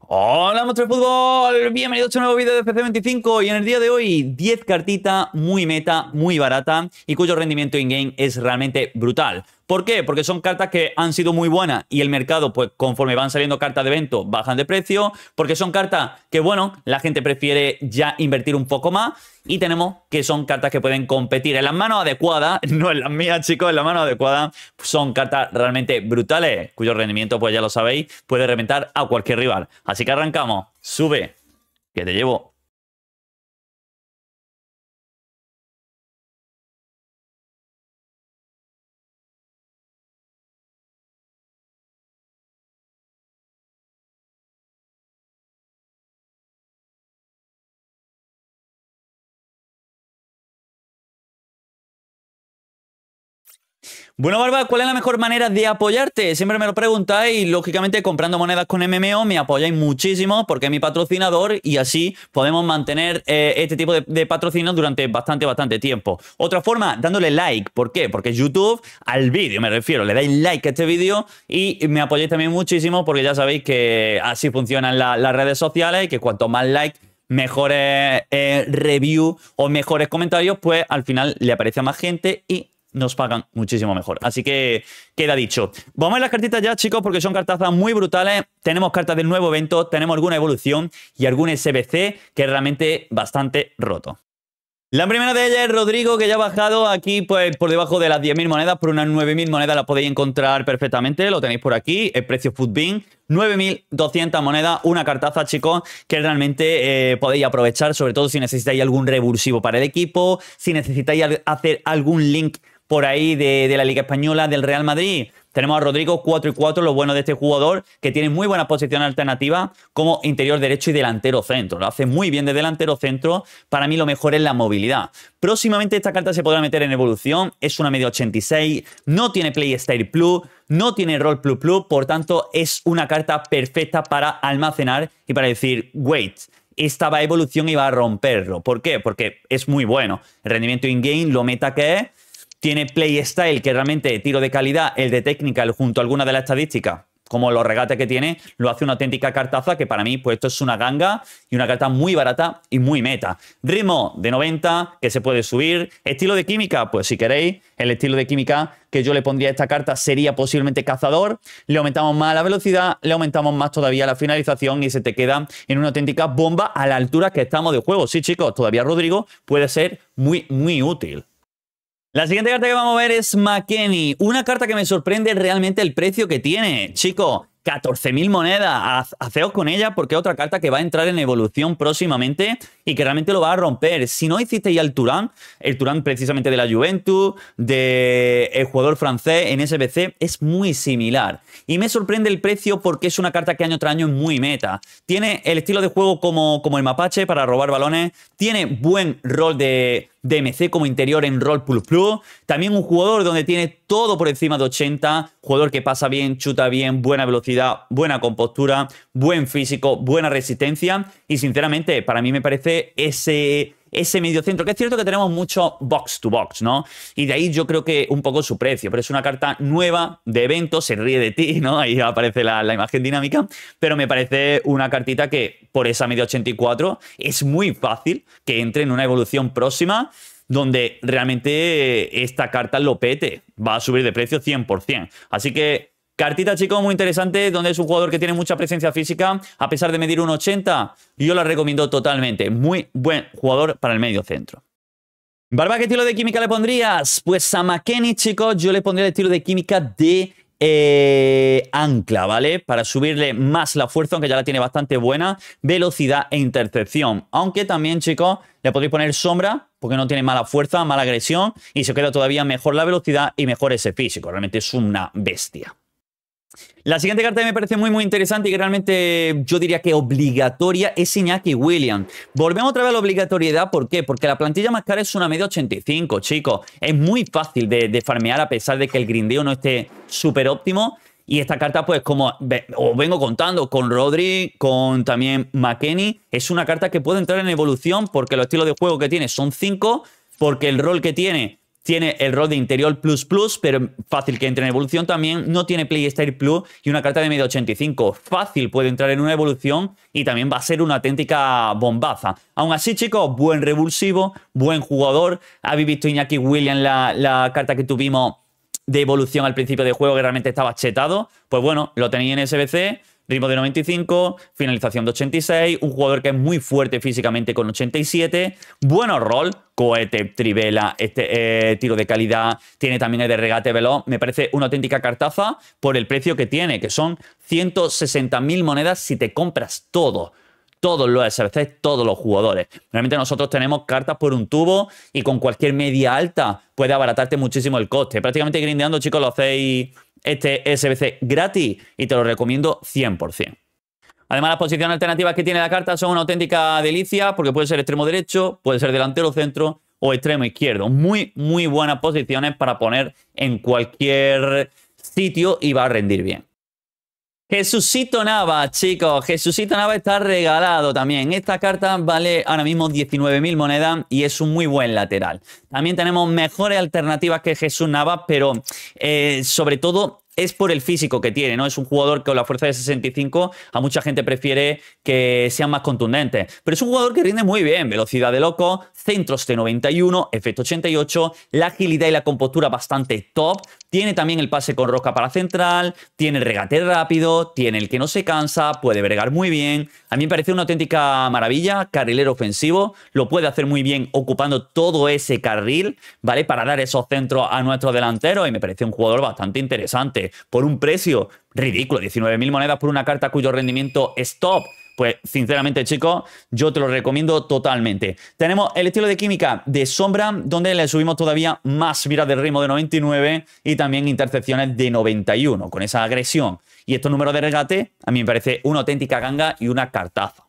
Hola, monstruo de fútbol. Bienvenidos a un nuevo vídeo de FC25 y en el día de hoy 10 cartita muy meta, muy barata y cuyo rendimiento in-game es realmente brutal. ¿Por qué? Porque son cartas que han sido muy buenas y el mercado, pues conforme van saliendo cartas de evento, bajan de precio, porque son cartas que, bueno, la gente prefiere ya invertir un poco más y tenemos que son cartas que pueden competir en las manos adecuadas, no en las mías, chicos, en las manos adecuadas, son cartas realmente brutales, cuyo rendimiento, pues ya lo sabéis, puede reventar a cualquier rival. Así que arrancamos. Sube, que te llevo Bueno, Barba, ¿cuál es la mejor manera de apoyarte? Siempre me lo preguntáis y lógicamente comprando monedas con MMO me apoyáis muchísimo porque es mi patrocinador y así podemos mantener eh, este tipo de, patrocinio durante bastante, bastante tiempo. Otra forma, dándole like. ¿Por qué? Porque YouTube al vídeo, me refiero, le dais like a este vídeo y me apoyáis también muchísimo porque ya sabéis que así funcionan las redes sociales y que cuanto más like mejores eh, reviews o mejores comentarios, pues al final le aparece a más gente y nos pagan muchísimo mejor. Así que queda dicho. Vamos a ver las cartitas ya, chicos, porque son cartazas muy brutales. Tenemos cartas del nuevo evento, tenemos alguna evolución y algún SBC que es realmente bastante roto. La primera de ellas es Rodrigo, que ya ha bajado aquí pues, por debajo de las 10.000 monedas, por unas 9.000 monedas la podéis encontrar perfectamente, lo tenéis por aquí, el precio Foodbin, 9.200 monedas, una cartaza, chicos, que realmente eh, podéis aprovechar, sobre todo si necesitáis algún revulsivo para el equipo, si necesitáis hacer algún link por ahí de, la Liga Española, del Real Madrid. Tenemos a Rodrigo 4 y 4, lo bueno de este jugador, que tiene muy buena posición alternativa como interior derecho y delantero centro. Lo hace muy bien de delantero centro. Para mí lo mejor es la movilidad. Próximamente esta carta se podrá meter en evolución. Es una media 86, no tiene Playstyle Plus, no tiene Roll Plus Plus, por tanto es una carta perfecta para almacenar y para decir, wait, esta va a evolución y va a romperlo. ¿Por qué? Porque es muy bueno. El rendimiento in-game, lo meta que es tiene playstyle, que realmente tiro de calidad, el de técnica, el junto a alguna de las estadísticas, como los regates que tiene, lo hace una auténtica cartaza que para mí, pues esto es una ganga y una carta muy barata y muy meta. Ritmo de 90, que se puede subir. Estilo de química, pues si queréis, el estilo de química que yo le pondría a esta carta sería posiblemente cazador. Le aumentamos más la velocidad, le aumentamos más todavía la finalización y se te queda en una auténtica bomba a la altura que estamos de juego. Sí, chicos, todavía Rodrigo puede ser muy, muy útil. La siguiente carta que vamos a ver es McKenny. Una carta que me sorprende realmente el precio que tiene. Chico, 14.000 monedas. Haceos con ella porque es otra carta que va a entrar en evolución próximamente y que realmente lo va a romper. Si no hiciste ya el Turán, el Turán precisamente de la Juventus, del el jugador francés en SBC, es muy similar. Y me sorprende el precio porque es una carta que año tras año es muy meta. Tiene el estilo de juego como, como el mapache para robar balones. Tiene buen rol de DMC como interior en Roll Plus Plus. También un jugador donde tiene todo por encima de 80, jugador que pasa bien, chuta bien, buena velocidad, buena compostura, buen físico, buena resistencia. Y sinceramente, para mí me parece ese ese centro, que es cierto que tenemos mucho box to box, ¿no? Y de ahí yo creo que un poco su precio, pero es una carta nueva de evento, se ríe de ti, ¿no? Ahí aparece la, la imagen dinámica, pero me parece una cartita que por esa media 84 es muy fácil que entre en una evolución próxima donde realmente eh, esta carta lo pete, va a subir de precio 100%. Así que Cartita, chicos, muy interesante, donde es un jugador que tiene mucha presencia física, a pesar de medir un 80, Yo la recomiendo totalmente. Muy buen jugador para el medio centro. Barba, ¿qué estilo de química le pondrías? Pues a McKenny, chicos, yo le pondría el estilo de química de eh, ancla, ¿vale? Para subirle más la fuerza, aunque ya la tiene bastante buena, velocidad e intercepción. Aunque también, chicos, le podéis poner sombra, porque no tiene mala fuerza, mala agresión, y se queda todavía mejor la velocidad y mejor ese físico. Realmente es una bestia. La siguiente carta me parece muy muy interesante y que realmente yo diría que obligatoria es Iñaki William, Volvemos otra vez a la obligatoriedad, ¿por qué? Porque la plantilla más cara es una media 85, chicos. Es muy fácil de, de farmear a pesar de que el grindeo no esté súper óptimo. Y esta carta, pues como os vengo contando, con Rodri, con también McKenny, es una carta que puede entrar en evolución porque los estilos de juego que tiene son 5, porque el rol que tiene tiene el rol de interior plus plus, pero fácil que entre en evolución también. No tiene playstyle plus y una carta de medio 85. Fácil puede entrar en una evolución y también va a ser una auténtica bombaza. Aún así, chicos, buen revulsivo, buen jugador. Habéis visto Iñaki William, la, la carta que tuvimos de evolución al principio del juego que realmente estaba chetado. Pues bueno, lo tenéis en SBC ritmo de 95, finalización de 86, un jugador que es muy fuerte físicamente con 87, bueno rol, cohete, trivela, este, eh, tiro de calidad, tiene también el de regate veloz, me parece una auténtica cartaza por el precio que tiene, que son 160.000 monedas si te compras todo todos los SBCs, todos los jugadores. Realmente nosotros tenemos cartas por un tubo y con cualquier media alta puede abaratarte muchísimo el coste. Prácticamente grindeando, chicos, lo hacéis este SBC gratis y te lo recomiendo 100%. Además, las posiciones alternativas que tiene la carta son una auténtica delicia porque puede ser extremo derecho, puede ser delantero centro o extremo izquierdo. Muy, muy buenas posiciones para poner en cualquier sitio y va a rendir bien. Jesucito Nava, chicos, Jesucito Nava está regalado también. Esta carta vale ahora mismo 19.000 monedas y es un muy buen lateral. También tenemos mejores alternativas que Jesús Navas, pero eh, sobre todo es por el físico que tiene, ¿no? Es un jugador que con la fuerza de 65 a mucha gente prefiere que sean más contundentes. Pero es un jugador que rinde muy bien, velocidad de loco, centros de 91, efecto 88, la agilidad y la compostura bastante top. Tiene también el pase con rosca para central, tiene regate rápido, tiene el que no se cansa, puede bregar muy bien. A mí me parece una auténtica maravilla, carrilero ofensivo, lo puede hacer muy bien ocupando todo ese carril, ¿vale? Para dar esos centros a nuestro delantero y me parece un jugador bastante interesante por un precio ridículo, 19.000 monedas por una carta cuyo rendimiento es top. Pues sinceramente chicos, yo te lo recomiendo totalmente. Tenemos el estilo de química de sombra, donde le subimos todavía más viras de ritmo de 99 y también intercepciones de 91, con esa agresión. Y estos números de regate a mí me parece una auténtica ganga y una cartaza.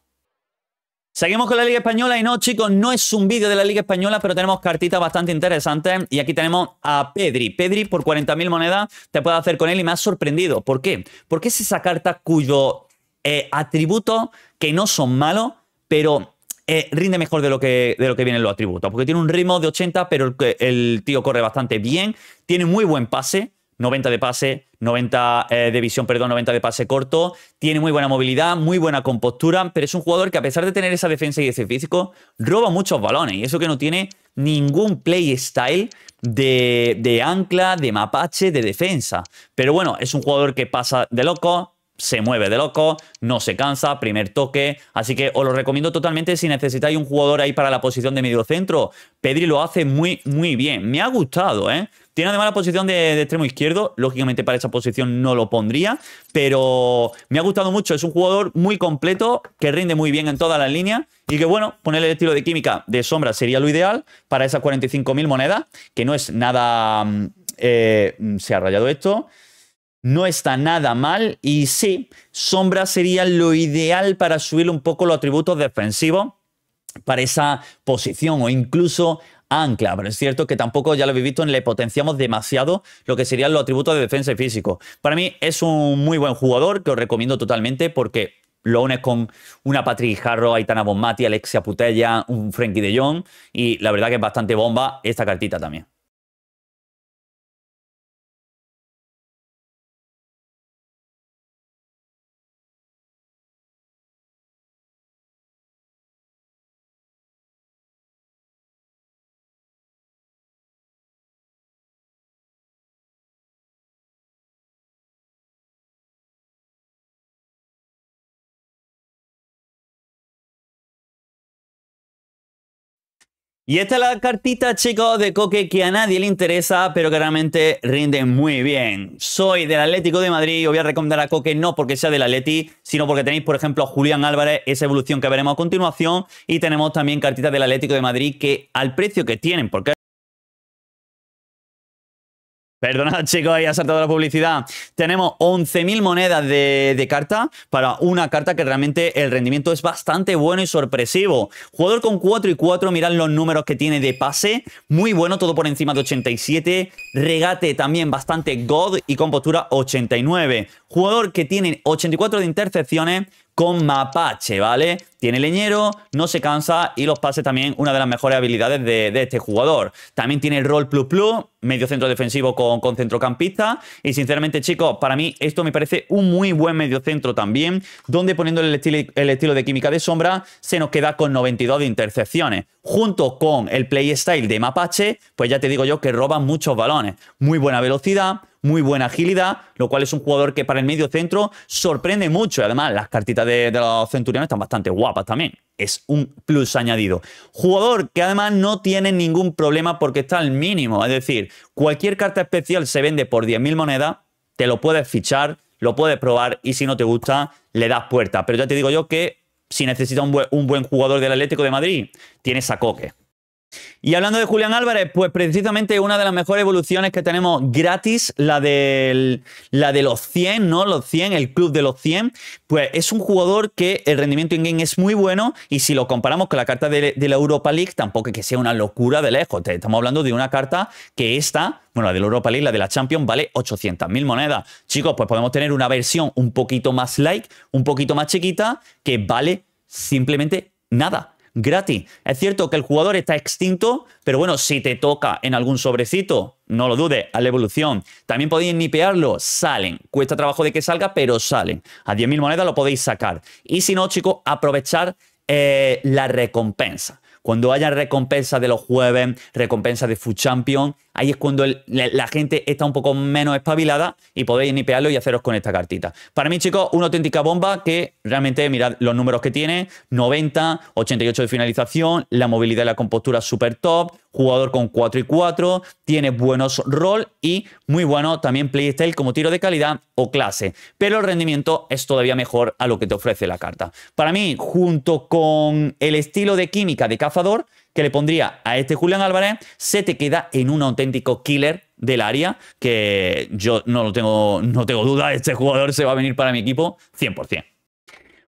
Seguimos con la Liga Española y no, chicos, no es un vídeo de la Liga Española, pero tenemos cartitas bastante interesantes. Y aquí tenemos a Pedri. Pedri, por 40.000 monedas, te puedo hacer con él y me ha sorprendido. ¿Por qué? Porque es esa carta cuyo eh, atributos que no son malos, pero eh, rinde mejor de lo, que, de lo que vienen los atributos. Porque tiene un ritmo de 80, pero el tío corre bastante bien, tiene muy buen pase. 90 de pase, 90 eh, de visión, perdón, 90 de pase corto. Tiene muy buena movilidad, muy buena compostura, pero es un jugador que a pesar de tener esa defensa y ese físico, roba muchos balones. Y eso que no tiene ningún play style de, de ancla, de mapache, de defensa. Pero bueno, es un jugador que pasa de loco, se mueve de loco, no se cansa, primer toque. Así que os lo recomiendo totalmente si necesitáis un jugador ahí para la posición de mediocentro. Pedri lo hace muy, muy bien. Me ha gustado, ¿eh? Tiene además la posición de, extremo izquierdo. Lógicamente, para esa posición no lo pondría. Pero me ha gustado mucho. Es un jugador muy completo, que rinde muy bien en todas las líneas. Y que, bueno, ponerle el estilo de química de sombra sería lo ideal para esas 45.000 monedas, que no es nada. Mm, eh, mm, se ha rayado esto no está nada mal y sí, sombra sería lo ideal para subir un poco los atributos defensivos para esa posición o incluso ancla, pero es cierto que tampoco, ya lo habéis visto, le potenciamos demasiado lo que serían los atributos de defensa y físico. Para mí es un muy buen jugador que os recomiendo totalmente porque lo unes con una Patrick Jarro, Aitana Bonmati, Alexia Putella, un Frankie de Jong y la verdad que es bastante bomba esta cartita también. Y esta es la cartita, chicos, de Coque que a nadie le interesa, pero que realmente rinde muy bien. Soy del Atlético de Madrid, os voy a recomendar a Coque no porque sea del Atleti, sino porque tenéis, por ejemplo, a Julián Álvarez, esa evolución que veremos a continuación, y tenemos también cartitas del Atlético de Madrid que al precio que tienen, porque Perdonad, chicos, ahí ha saltado la publicidad. Tenemos 11.000 monedas de, carta para una carta que realmente el rendimiento es bastante bueno y sorpresivo. Jugador con 4 y 4, mirad los números que tiene de pase. Muy bueno, todo por encima de 87. Regate también bastante God y con postura 89. Jugador que tiene 84 de intercepciones, con Mapache, ¿vale? Tiene leñero, no se cansa y los pases también una de las mejores habilidades de, este jugador. También tiene el rol plus plus, medio centro defensivo con, centrocampista. Y sinceramente, chicos, para mí esto me parece un muy buen medio centro también, donde poniendo el estilo, el estilo de química de sombra se nos queda con 92 de intercepciones. Junto con el playstyle de Mapache, pues ya te digo yo que roba muchos balones. Muy buena velocidad, muy buena agilidad, lo cual es un jugador que para el medio centro sorprende mucho. además, las cartitas de, los centuriones están bastante guapas también. Es un plus añadido. Jugador que además no tiene ningún problema porque está al mínimo. Es decir, cualquier carta especial se vende por 10.000 monedas, te lo puedes fichar, lo puedes probar y si no te gusta, le das puerta. Pero ya te digo yo que si necesitas un, buen, un buen jugador del Atlético de Madrid, tienes a Coque. Y hablando de Julián Álvarez, pues precisamente una de las mejores evoluciones que tenemos gratis, la, la de los 100, ¿no? Los 100, el club de los 100, pues es un jugador que el rendimiento en game es muy bueno y si lo comparamos con la carta de, la Europa League, tampoco es que sea una locura de lejos. Estamos hablando de una carta que esta, bueno, la de la Europa League, la de la Champions, vale 800.000 monedas. Chicos, pues podemos tener una versión un poquito más light, un poquito más chiquita, que vale simplemente nada gratis. Es cierto que el jugador está extinto, pero bueno, si te toca en algún sobrecito, no lo dudes, a la evolución. También podéis nipearlo, salen. Cuesta trabajo de que salga, pero salen. A 10.000 monedas lo podéis sacar. Y si no, chicos, aprovechar eh, la recompensa. Cuando haya recompensas de los jueves, recompensas de Food Champion, ahí es cuando la, gente está un poco menos espabilada y podéis nipearlo y haceros con esta cartita. Para mí, chicos, una auténtica bomba que realmente, mirad los números que tiene, 90, 88 de finalización, la movilidad y la compostura súper top, jugador con 4 y 4, tiene buenos roll y muy bueno también playstyle como tiro de calidad o clase, pero el rendimiento es todavía mejor a lo que te ofrece la carta. Para mí, junto con el estilo de química de Caza que le pondría a este Julián Álvarez, se te queda en un auténtico killer del área, que yo no lo tengo, no tengo duda, este jugador se va a venir para mi equipo 100%.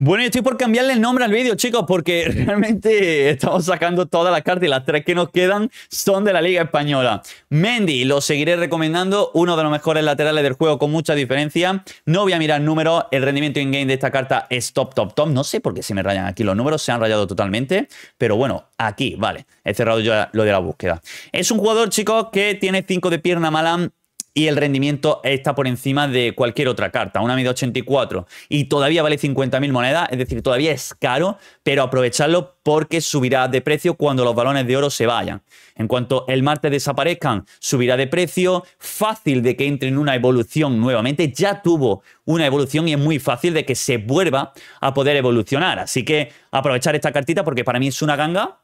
Bueno, estoy por cambiarle el nombre al vídeo, chicos, porque realmente estamos sacando todas las cartas y las tres que nos quedan son de la Liga Española. Mendy, lo seguiré recomendando, uno de los mejores laterales del juego con mucha diferencia. No voy a mirar números, el rendimiento in-game de esta carta es top, top, top. No sé por qué se me rayan aquí los números, se han rayado totalmente, pero bueno, aquí, vale, he cerrado yo lo de la búsqueda. Es un jugador, chicos, que tiene cinco de pierna mala, y el rendimiento está por encima de cualquier otra carta, una media 84 y todavía vale 50.000 monedas, es decir, todavía es caro, pero aprovecharlo porque subirá de precio cuando los balones de oro se vayan. En cuanto el martes desaparezcan, subirá de precio, fácil de que entre en una evolución nuevamente, ya tuvo una evolución y es muy fácil de que se vuelva a poder evolucionar, así que aprovechar esta cartita porque para mí es una ganga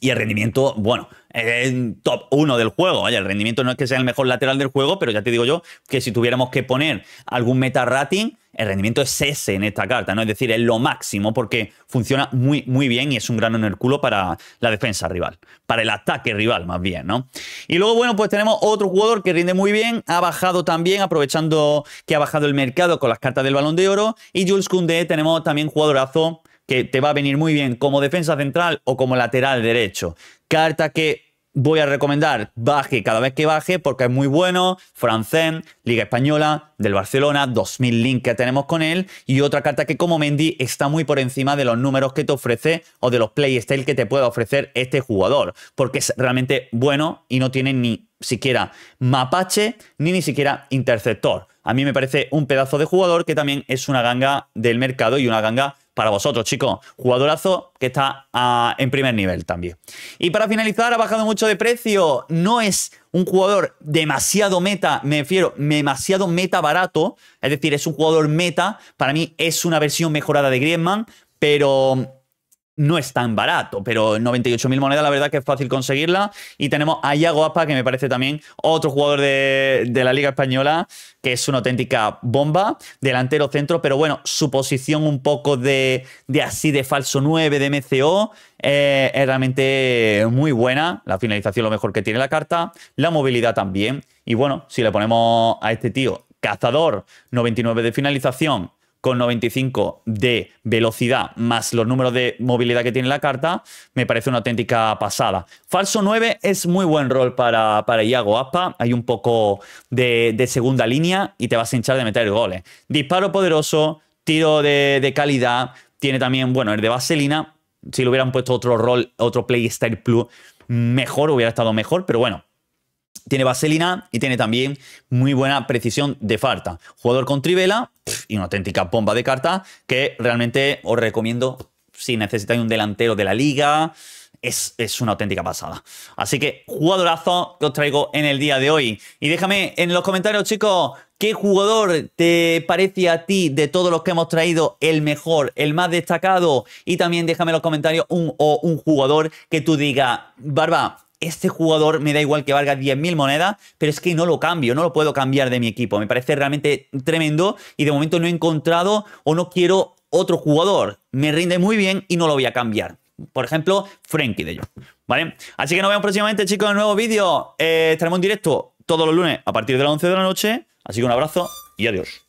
y el rendimiento, bueno, en top 1 del juego. el rendimiento no es que sea el mejor lateral del juego, pero ya te digo yo que si tuviéramos que poner algún meta rating, el rendimiento es ese en esta carta, ¿no? Es decir, es lo máximo porque funciona muy, muy bien y es un grano en el culo para la defensa rival, para el ataque rival más bien, ¿no? Y luego, bueno, pues tenemos otro jugador que rinde muy bien, ha bajado también, aprovechando que ha bajado el mercado con las cartas del balón de oro. Y Jules Kunde, tenemos también jugadorazo que te va a venir muy bien como defensa central o como lateral derecho. Carta que voy a recomendar baje cada vez que baje porque es muy bueno, francés, Liga Española, del Barcelona, 2000 links que tenemos con él y otra carta que como Mendy está muy por encima de los números que te ofrece o de los playstyle que te pueda ofrecer este jugador porque es realmente bueno y no tiene ni siquiera mapache ni ni siquiera interceptor. A mí me parece un pedazo de jugador que también es una ganga del mercado y una ganga para vosotros, chicos. Jugadorazo que está ah, en primer nivel también. Y para finalizar, ha bajado mucho de precio. No es un jugador demasiado meta, me refiero, demasiado meta barato. Es decir, es un jugador meta. Para mí es una versión mejorada de Griezmann, pero no es tan barato, pero 98.000 monedas la verdad que es fácil conseguirla. Y tenemos a Iago Aspa, que me parece también otro jugador de, la Liga Española, que es una auténtica bomba, delantero centro, pero bueno, su posición un poco de, así de falso 9 de MCO eh, es realmente muy buena. La finalización lo mejor que tiene la carta, la movilidad también. Y bueno, si le ponemos a este tío cazador, 99 de finalización, con 95 de velocidad más los números de movilidad que tiene la carta, me parece una auténtica pasada. Falso 9 es muy buen rol para, para Iago Aspa. Hay un poco de, segunda línea y te vas a hinchar de meter goles. Disparo poderoso, tiro de, calidad. Tiene también, bueno, el de vaselina. Si le hubieran puesto otro rol, otro playstyle plus, mejor, hubiera estado mejor, pero bueno, tiene vaselina y tiene también muy buena precisión de falta. Jugador con trivela y una auténtica bomba de carta que realmente os recomiendo si necesitáis un delantero de la liga. Es, es, una auténtica pasada. Así que jugadorazo que os traigo en el día de hoy. Y déjame en los comentarios, chicos, qué jugador te parece a ti de todos los que hemos traído el mejor, el más destacado. Y también déjame en los comentarios un, o un jugador que tú digas, Barba, este jugador me da igual que valga 10.000 monedas, pero es que no lo cambio, no lo puedo cambiar de mi equipo. Me parece realmente tremendo y de momento no he encontrado o no quiero otro jugador. Me rinde muy bien y no lo voy a cambiar. Por ejemplo, Frenkie de yo. ¿Vale? Así que nos vemos próximamente, chicos, en un nuevo vídeo. Eh, estaremos en directo todos los lunes a partir de las 11 de la noche. Así que un abrazo y adiós.